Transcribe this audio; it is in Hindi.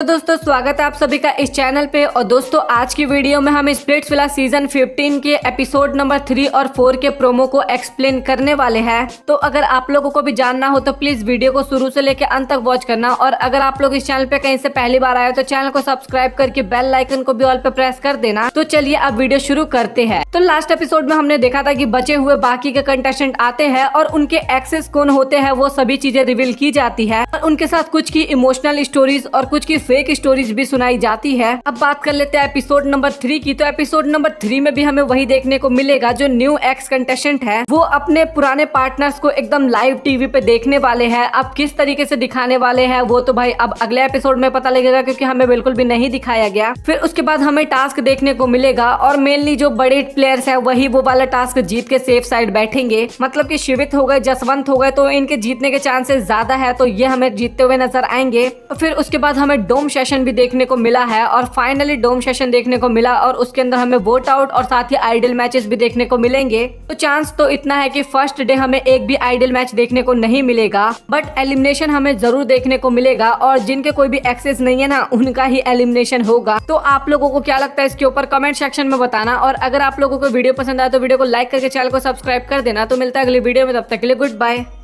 तो दोस्तों स्वागत है आप सभी का इस चैनल पे और दोस्तों आज की वीडियो में हम स्प्लिट्स विला सीजन 15 के एपिसोड नंबर थ्री और फोर के प्रोमो को एक्सप्लेन करने वाले हैं तो अगर आप लोगों को भी जानना हो तो प्लीज वीडियो को शुरू से लेकर अंत तक वॉच करना और अगर आप लोग इस चैनल पे कहीं से पहली बार आए तो चैनल को सब्सक्राइब करके बेल लाइकन को भी ऑल पे प्रेस कर देना तो चलिए अब वीडियो शुरू करते हैं तो लास्ट एपिसोड में हमने देखा था की बचे हुए बाकी के कंटेस्टेंट आते हैं और उनके एक्सेस कौन होते हैं वो सभी चीजें रिविल की जाती है और उनके साथ कुछ की इमोशनल स्टोरीज और कुछ की फेक स्टोरीज भी सुनाई जाती है अब बात कर लेते हैं एपिसोड नंबर थ्री की तो एपिसोड नंबर थ्री में भी हमें वही देखने को मिलेगा जो न्यू एक्स कंटेस्टेंट है वो अपने पुराने पार्टनर्स को एकदम लाइव टीवी पे देखने वाले हैं अब किस तरीके से दिखाने वाले हैं वो तो भाई अब अगले एपिसोड में पता लगेगा क्योंकि हमें बिल्कुल भी नहीं दिखाया गया फिर उसके बाद हमें टास्क देखने को मिलेगा और मेनली जो बड़े प्लेयर्स है वही वो वाला टास्क जीत के सेफ साइड बैठेंगे मतलब की शिवित हो गए जसवंत हो गए तो इनके जीतने के चांसेस ज्यादा है तो ये हमें जीतते हुए नजर आएंगे फिर उसके बाद हमें डो डोम सेशन भी देखने को मिला है और फाइनली डोम सेशन देखने को मिला और उसके अंदर हमें वोट आउट और साथ ही आइडियल मैचेस भी देखने को मिलेंगे तो चांस तो इतना है कि फर्स्ट डे हमें एक भी आइडियल मैच देखने को नहीं मिलेगा बट एलिमिनेशन हमें जरूर देखने को मिलेगा और जिनके कोई भी एक्सेस नहीं है ना उनका ही एलिमिनेशन होगा तो आप लोगों को क्या लगता है इसके ऊपर कमेंट सेक्शन में बताना और अगर आप लोगों को वीडियो पसंद आए तो वीडियो को लाइक करके चैनल को सब्सक्राइब कर देना तो मिलता है अगले वीडियो में तब तक के लिए गुड बाय